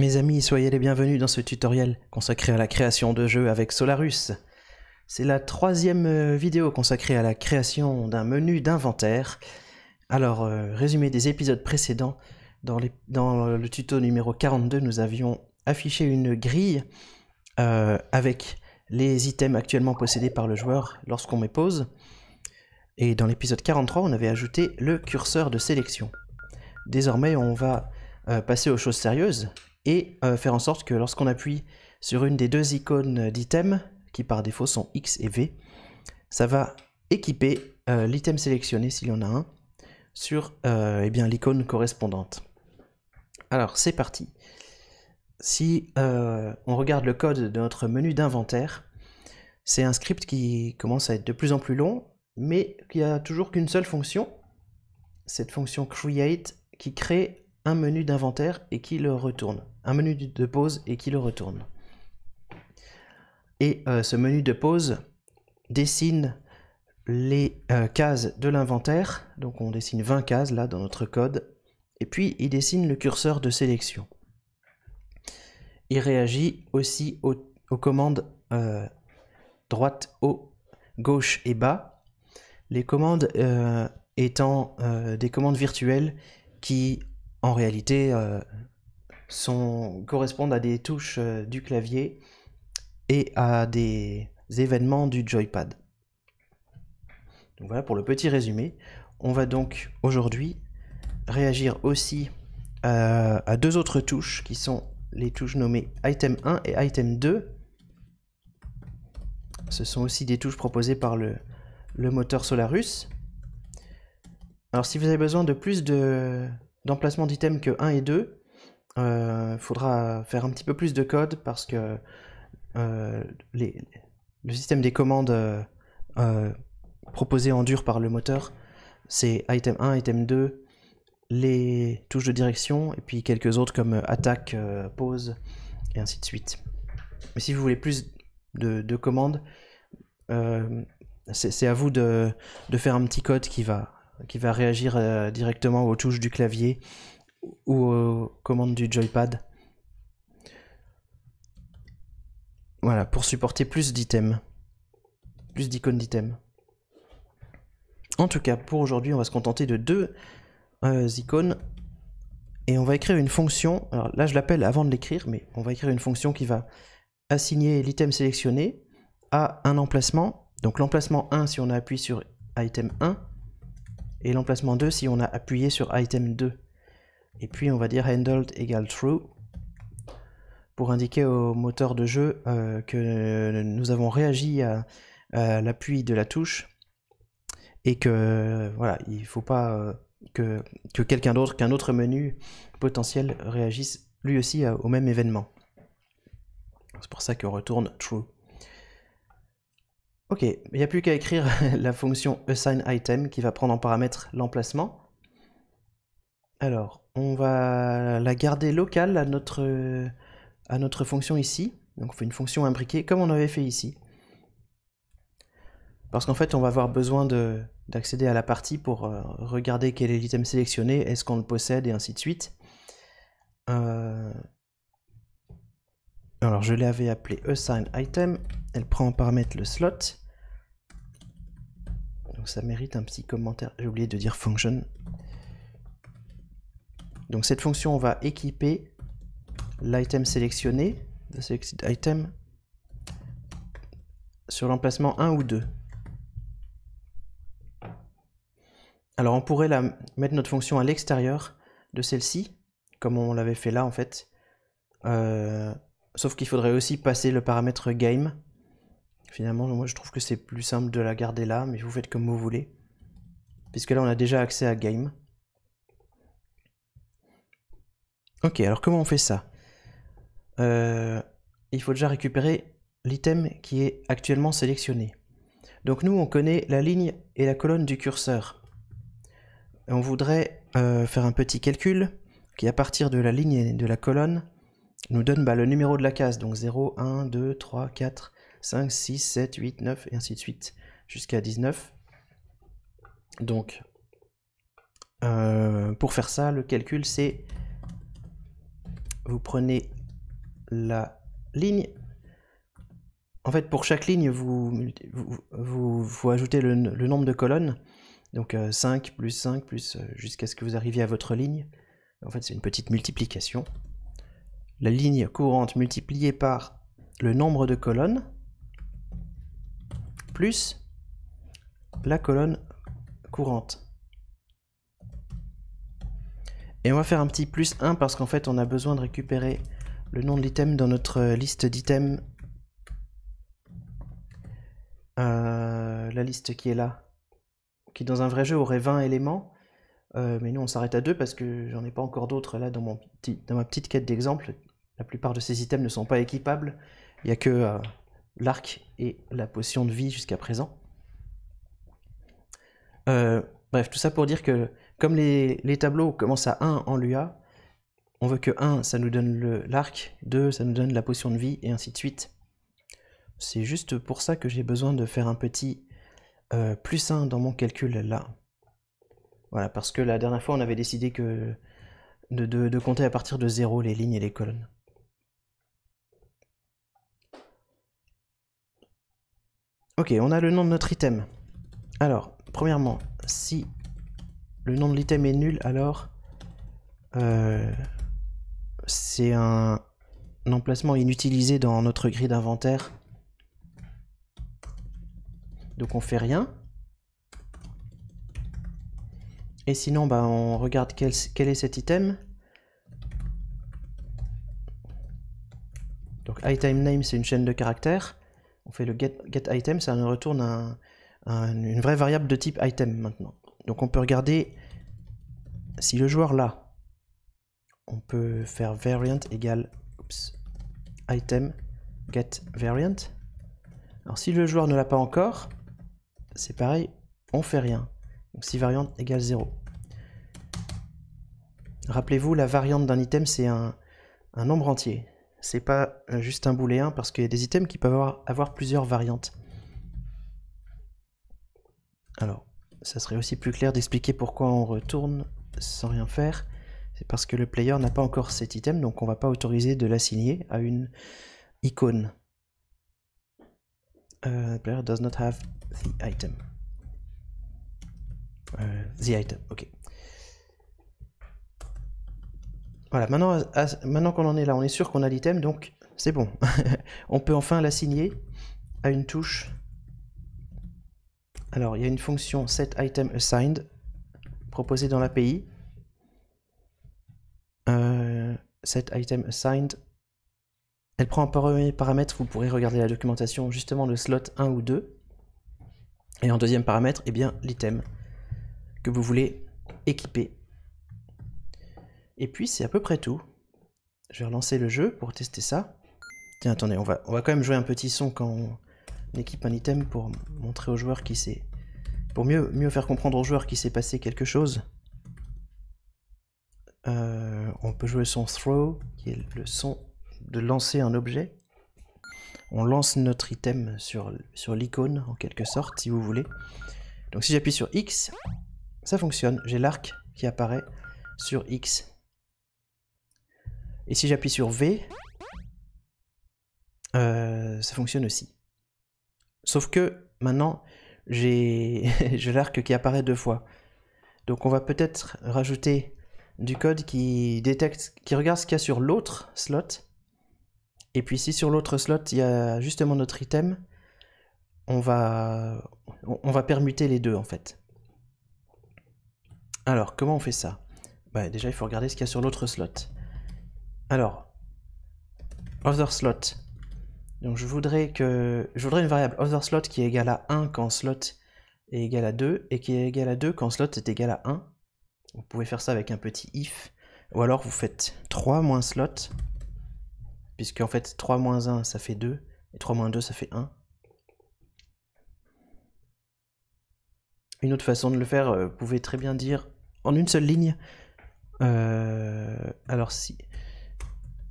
Mes amis, soyez les bienvenus dans ce tutoriel consacré à la création de jeux avec Solarus. C'est la troisième euh, vidéo consacrée à la création d'un menu d'inventaire. Alors, euh, résumé des épisodes précédents, dans, le tuto numéro 42, nous avions affiché une grille euh, avec les items actuellement possédés par le joueur lorsqu'on met pause. Et dans l'épisode 43, on avait ajouté le curseur de sélection. Désormais, on va passer aux choses sérieuses, et euh, faire en sorte que lorsqu'on appuie sur une des deux icônes d'item, qui par défaut sont X et V, ça va équiper euh, l'item sélectionné, s'il y en a un, sur euh, eh l'icône correspondante. Alors c'est parti. Si on regarde le code de notre menu d'inventaire, c'est un script qui commence à être de plus en plus long, mais qui a toujours qu'une seule fonction, cette fonction create qui crée un menu d'inventaire et qui le retourne. Un menu de pause et qui le retourne. Et euh, ce menu de pause dessine les euh, cases de l'inventaire. Donc on dessine 20 cases là dans notre code. Et puis il dessine le curseur de sélection. Il réagit aussi aux, commandes euh, droite, haut, gauche et bas. Les commandes étant des commandes virtuelles qui en réalité euh, sont, correspondent à des touches euh, du clavier et à des événements du joypad. voilà pour le petit résumé. On va donc aujourd'hui réagir aussi euh, à deux autres touches qui sont les touches nommées item 1 et item 2. Ce sont aussi des touches proposées par le moteur Solarus. Alors si vous avez besoin de plus de, d'emplacement d'items que 1 et 2, il euh, faudra faire un petit peu plus de code parce que euh, les, le système des commandes euh, proposé en dur par le moteur, c'est item 1, item 2, les touches de direction et puis quelques autres comme attaque, pause et ainsi de suite. Mais si vous voulez plus de, commandes, c'est à vous de faire un petit code qui va qui va réagir euh, directement aux touches du clavier ou aux commandes du joypad. Voilà, pour supporter plus d'items, plus d'icônes d'items. En tout cas, pour aujourd'hui, on va se contenter de deux euh, icônes et on va écrire une fonction. Alors là, je l'appelle avant de l'écrire, mais on va écrire une fonction qui va assigner l'item sélectionné à un emplacement. Donc l'emplacement 1 si on appuie sur item 1 et l'emplacement 2 si on a appuyé sur item 2. Et puis on va dire handled égale true pour indiquer au moteur de jeu euh, que nous avons réagi à, l'appui de la touche et que voilà, il ne faut pas euh, que, que quelqu'un d'autre, qu'un autre menu potentiel réagisse lui aussi au même événement. C'est pour ça qu'on retourne true. Ok, il n'y a plus qu'à écrire la fonction assignItem qui va prendre en paramètre l'emplacement. Alors, on va la garder locale à notre, à notre fonction ici. Donc on fait une fonction imbriquée comme on avait fait ici. Parce qu'en fait, on va avoir besoin d'accéder à la partie pour euh, regarder quel est l'item sélectionné, est-ce qu'on le possède et ainsi de suite. Euh, alors je l'avais appelé AssignItem, elle prend en paramètre le slot ça mérite un petit commentaire. J'ai oublié de dire function. Donc cette fonction, on va équiper l'item sélectionné, the selected item, sur l'emplacement 1 ou 2. Alors on pourrait la, mettre notre fonction à l'extérieur de celle-ci, comme on l'avait fait là en fait. Euh, sauf qu'il faudrait aussi passer le paramètre game Finalement, moi je trouve que c'est plus simple de la garder là, mais vous faites comme vous voulez. Puisque là, on a déjà accès à Game. Ok, alors comment on fait ça euh, Il faut déjà récupérer l'item qui est actuellement sélectionné. Donc nous, on connaît la ligne et la colonne du curseur. on voudrait euh, faire un petit calcul qui, à partir de la ligne et de la colonne, nous donne bah, le numéro de la case. Donc 0, 1, 2, 3, 4, 5, 6, 7, 8, 9, et ainsi de suite, jusqu'à 19. Donc, euh, pour faire ça, le calcul, c'est, vous prenez la ligne. En fait, pour chaque ligne, vous, vous, ajoutez le, nombre de colonnes. Donc 5 euh, plus 5 plus euh, jusqu'à ce que vous arriviez à votre ligne. En fait, c'est une petite multiplication. La ligne courante multipliée par le nombre de colonnes plus la colonne courante. Et on va faire un petit plus 1 parce qu'en fait on a besoin de récupérer le nom de l'item dans notre euh, liste d'items. Euh, la liste qui est là, qui dans un vrai jeu aurait 20 éléments. Euh, mais nous on s'arrête à 2 parce que j'en ai pas encore d'autres là dans, mon petit, dans ma petite quête d'exemple. La plupart de ces items ne sont pas équipables. Il n'y a que l'arc et la potion de vie jusqu'à présent. Euh, bref, tout ça pour dire que comme les, tableaux commencent à 1 en Lua, on veut que 1, ça nous donne l'arc, 2, ça nous donne la potion de vie, et ainsi de suite. C'est juste pour ça que j'ai besoin de faire un petit euh, plus 1 dans mon calcul là. Voilà, parce que la dernière fois, on avait décidé que de, de compter à partir de 0 les lignes et les colonnes. Ok, on a le nom de notre item. Alors, premièrement, si le nom de l'item est nul, alors euh, c'est un, emplacement inutilisé dans notre grille d'inventaire. Donc on fait rien. Et sinon, bah, on regarde quel, quel est cet item. Donc item name, c'est une chaîne de caractères on fait le get, get item, ça nous retourne une vraie variable de type item maintenant. Donc on peut regarder si le joueur l'a, on peut faire variant égale item get Alors si le joueur ne l'a pas encore, c'est pareil, on fait rien. Donc si variant égale 0. Rappelez-vous, la variante d'un item, c'est un nombre entier c'est pas euh, juste un booléen parce qu'il y a des items qui peuvent avoir, plusieurs variantes. Alors, ça serait aussi plus clair d'expliquer pourquoi on retourne sans rien faire. C'est parce que le player n'a pas encore cet item, donc on va pas autoriser de l'assigner à une icône. the euh, player does not have the item. Euh, the item, ok. Voilà, maintenant, maintenant qu'on en est là, on est sûr qu'on a l'item, donc c'est bon. on peut enfin l'assigner à une touche. Alors, il y a une fonction setItemAssigned proposée dans l'API. Euh, setItemAssigned, elle prend un paramètre, vous pourrez regarder la documentation, justement le slot 1 ou 2. Et en deuxième paramètre, eh bien l'item que vous voulez équiper. Et puis c'est à peu près tout. Je vais relancer le jeu pour tester ça. Tiens, attendez, on va, on va quand même jouer un petit son quand on, équipe un item pour montrer au joueur qui s'est... Pour mieux, mieux faire comprendre au joueur qui s'est passé quelque chose. Euh, on peut jouer son throw, qui est le son de lancer un objet. On lance notre item sur, sur l'icône, en quelque sorte, si vous voulez. Donc si j'appuie sur X, ça fonctionne. J'ai l'arc qui apparaît sur X. Et si j'appuie sur V, euh, ça fonctionne aussi. Sauf que maintenant, j'ai l'arc qui apparaît deux fois. Donc on va peut-être rajouter du code qui détecte, qui regarde ce qu'il y a sur l'autre slot. Et puis si sur l'autre slot, il y a justement notre item, on va, on va permuter les deux en fait. Alors, comment on fait ça bah, Déjà, il faut regarder ce qu'il y a sur l'autre slot. Alors, other slot. Donc je voudrais que je voudrais une variable other slot qui est égale à 1 quand slot est égal à 2 et qui est égale à 2 quand slot est égal à 1. Vous pouvez faire ça avec un petit if ou alors vous faites 3 moins slot puisque en fait 3 moins 1 ça fait 2 et 3 moins 2 ça fait 1. Une autre façon de le faire, euh, vous pouvez très bien dire en une seule ligne. Euh, alors si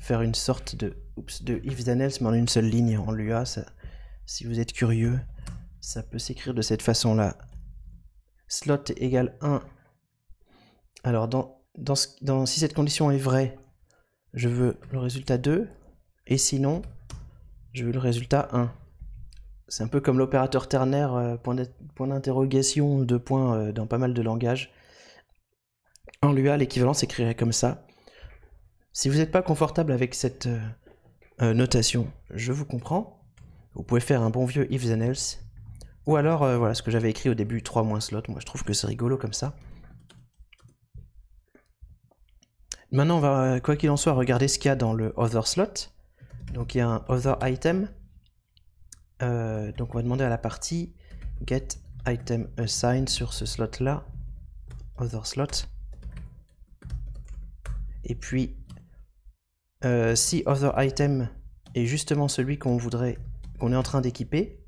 faire une sorte de, oups de else mais en une seule ligne, en Lua. Ah, si vous êtes curieux, ça peut s'écrire de cette façon-là. Slot égale 1. Alors, dans, dans, si cette condition est vraie, je veux le résultat 2. Et sinon, je veux le résultat 1. C'est un peu comme l'opérateur ternaire, euh, point d'interrogation, deux points euh, dans pas mal de langages. En Lua, ah, l'équivalent s'écrirait comme ça. Si vous n'êtes pas confortable avec cette euh, euh, notation, je vous comprends. Vous pouvez faire un bon vieux if and else. Ou alors, euh, voilà ce que j'avais écrit au début, 3 moins slot. Moi, je trouve que c'est rigolo comme ça. Maintenant, on va, quoi qu'il en soit, regarder ce qu'il y a dans le other slot. Donc, il y a un other item. donc, on va demander à la partie get item assign sur ce slot là. Other slot. Et puis, euh, si other item est justement celui qu'on voudrait, qu'on est en train d'équiper,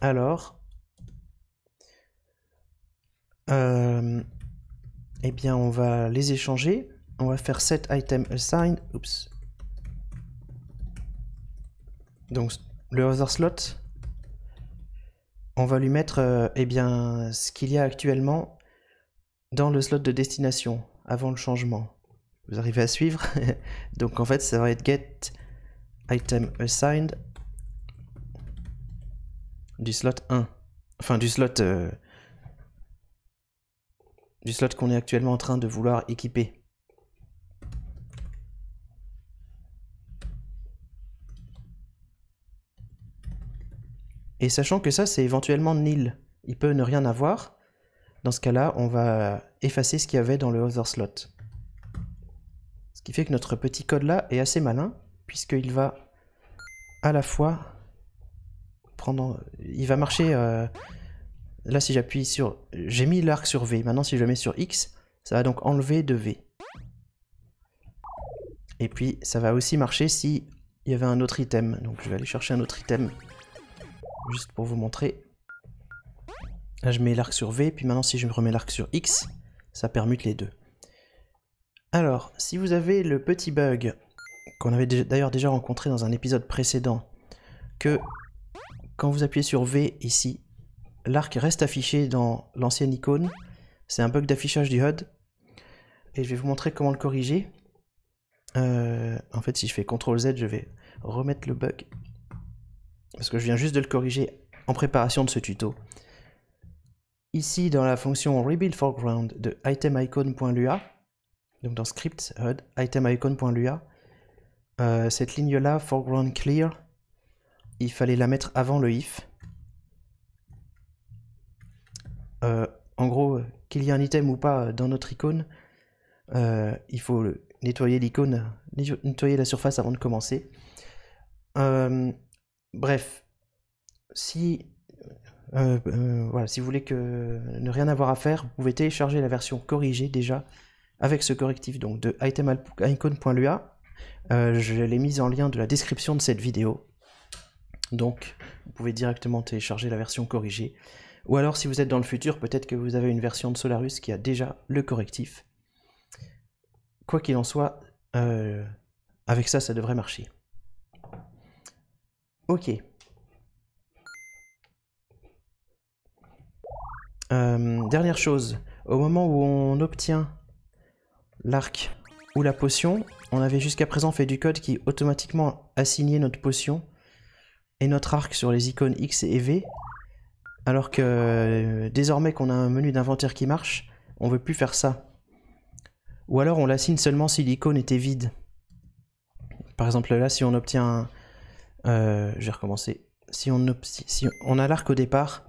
alors, euh, eh bien, on va les échanger. On va faire set item assigned. Donc, le other slot, on va lui mettre euh, eh bien, ce qu'il y a actuellement dans le slot de destination avant le changement. Vous arrivez à suivre Donc en fait, ça va être get item assigned du slot 1. Enfin, du slot... Euh, du slot qu'on est actuellement en train de vouloir équiper. Et sachant que ça, c'est éventuellement nil. Il peut ne rien avoir. Dans ce cas-là, on va effacer ce qu'il y avait dans le other slot qui fait que notre petit code là est assez malin, puisqu'il va à la fois prendre... Il va marcher... Euh, là, si j'appuie sur... J'ai mis l'arc sur V. Maintenant, si je le mets sur X, ça va donc enlever de V. Et puis, ça va aussi marcher si il y avait un autre item. Donc, je vais aller chercher un autre item. Juste pour vous montrer. Là, je mets l'arc sur V. Puis maintenant, si je remets l'arc sur X, ça permute les deux. Alors, si vous avez le petit bug qu'on avait d'ailleurs déjà rencontré dans un épisode précédent, que quand vous appuyez sur V ici, l'arc reste affiché dans l'ancienne icône. C'est un bug d'affichage du HUD. Et je vais vous montrer comment le corriger. Euh, en fait, si je fais CTRL Z, je vais remettre le bug. Parce que je viens juste de le corriger en préparation de ce tuto. Ici, dans la fonction Rebuild de itemicon.lua, donc dans script HUD, itemIcon.lua, euh, cette ligne-là, foreground clear, il fallait la mettre avant le if. Euh, en gros, qu'il y ait un item ou pas dans notre icône, euh, il faut nettoyer l'icône, nettoyer la surface avant de commencer. bref, si, voilà, si vous voulez que ne rien avoir à faire, vous pouvez télécharger la version corrigée déjà avec ce correctif donc de itemicon.lua. Euh, je l'ai mis en lien de la description de cette vidéo. Donc, vous pouvez directement télécharger la version corrigée. Ou alors, si vous êtes dans le futur, peut-être que vous avez une version de Solarus qui a déjà le correctif. Quoi qu'il en soit, euh, avec ça, ça devrait marcher. Ok. Euh, dernière chose, au moment où on obtient l'arc ou la potion. On avait jusqu'à présent fait du code qui automatiquement assignait notre potion et notre arc sur les icônes X et V. Alors que euh, désormais qu'on a un menu d'inventaire qui marche, on veut plus faire ça. Ou alors on l'assigne seulement si l'icône était vide. Par exemple là, si on obtient... Euh, je vais recommencer. Si on, a l'arc au départ,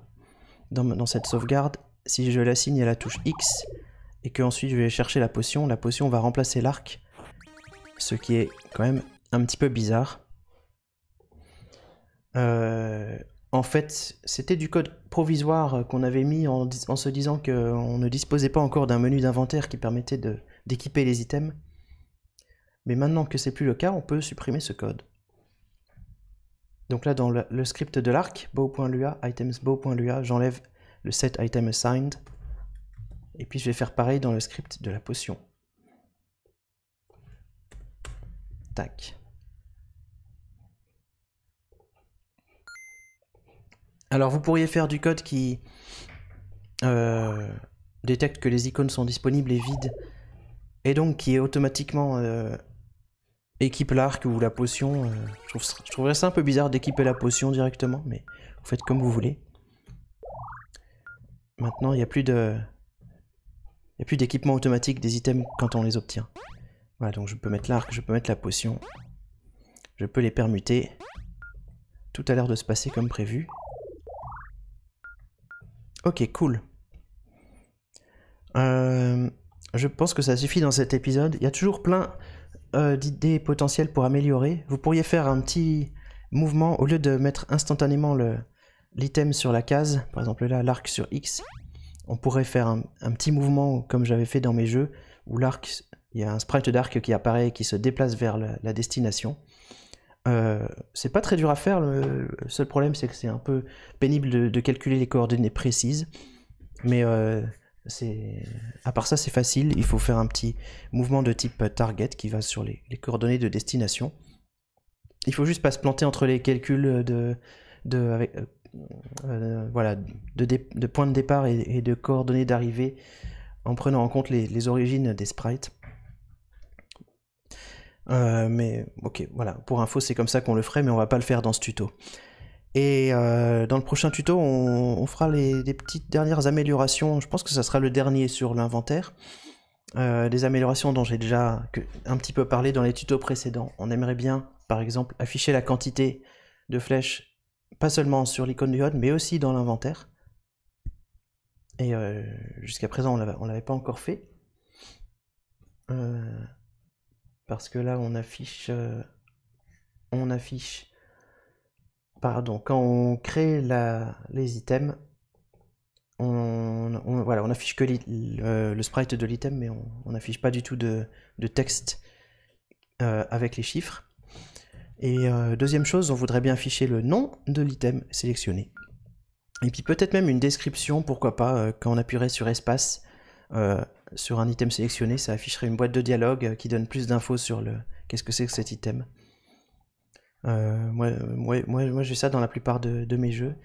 dans, dans cette sauvegarde, si je l'assigne à la touche X, et que ensuite je vais chercher la potion, la potion va remplacer l'arc, ce qui est quand même un petit peu bizarre. Euh, en fait, c'était du code provisoire qu'on avait mis en, se disant qu'on ne disposait pas encore d'un menu d'inventaire qui permettait d'équiper les items. Mais maintenant que c'est plus le cas, on peut supprimer ce code. Donc là, dans le, script de l'arc, bow.lua, items j'enlève le set item assigned. Et puis je vais faire pareil dans le script de la potion. Tac. Alors vous pourriez faire du code qui euh, détecte que les icônes sont disponibles et vides, et donc qui est automatiquement euh, équipe l'arc ou la potion. Euh, je, trouverais ça un peu bizarre d'équiper la potion directement, mais vous faites comme vous voulez. Maintenant, il n'y a plus de... Il n'y a plus d'équipement automatique des items quand on les obtient. Voilà, donc je peux mettre l'arc, je peux mettre la potion. Je peux les permuter. Tout a l'air de se passer comme prévu. Ok, cool. Euh, je pense que ça suffit dans cet épisode. Il y a toujours plein euh, d'idées potentielles pour améliorer. Vous pourriez faire un petit mouvement au lieu de mettre instantanément l'item sur la case. Par exemple là, l'arc sur X on pourrait faire un, petit mouvement comme j'avais fait dans mes jeux, où l'arc, il y a un sprite d'arc qui apparaît, et qui se déplace vers la, destination. Euh, c'est pas très dur à faire, le, seul problème c'est que c'est un peu pénible de, calculer les coordonnées précises, mais euh, c'est... à part ça c'est facile, il faut faire un petit mouvement de type target qui va sur les, coordonnées de destination. Il faut juste pas se planter entre les calculs de, euh, voilà, de, de, point de départ et, de coordonnées d'arrivée en prenant en compte les, origines des sprites. Euh, mais ok, voilà, pour info, c'est comme ça qu'on le ferait, mais on va pas le faire dans ce tuto. Et euh, dans le prochain tuto, on, fera les, petites dernières améliorations. Je pense que ça sera le dernier sur l'inventaire. des améliorations dont j'ai déjà un petit peu parlé dans les tutos précédents. On aimerait bien, par exemple, afficher la quantité de flèches seulement sur l'icône du HUD, mais aussi dans l'inventaire. Et euh, jusqu'à présent, on ne l'avait pas encore fait. Euh, parce que là, on affiche... Euh, on affiche... Pardon, quand on crée la, les items, on, on, voilà, on affiche que le, sprite de l'item, mais on n'affiche pas du tout de texte avec les chiffres. Et euh, deuxième chose, on voudrait bien afficher le nom de l'item sélectionné. Et puis peut-être même une description, pourquoi pas, euh, quand on appuierait sur espace euh, sur un item sélectionné, ça afficherait une boîte de dialogue qui donne plus d'infos sur le qu'est-ce que c'est que cet item. moi, j'ai ça dans la plupart de, de, mes jeux.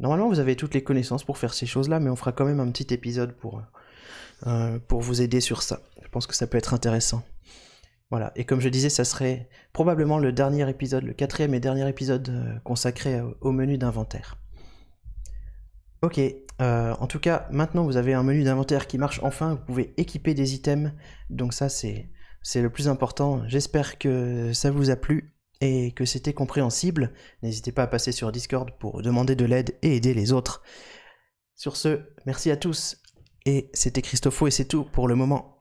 Normalement, vous avez toutes les connaissances pour faire ces choses-là, mais on fera quand même un petit épisode pour, pour vous aider sur ça. Je pense que ça peut être intéressant. Voilà, et comme je disais, ça serait probablement le dernier épisode, le quatrième et dernier épisode euh, consacré euh, au menu d'inventaire. Ok, euh, en tout cas, maintenant vous avez un menu d'inventaire qui marche enfin, vous pouvez équiper des items, donc ça c'est le plus important. J'espère que ça vous a plu et que c'était compréhensible. N'hésitez pas à passer sur Discord pour demander de l'aide et aider les autres. Sur ce, merci à tous, et c'était Christopho et c'est tout pour le moment.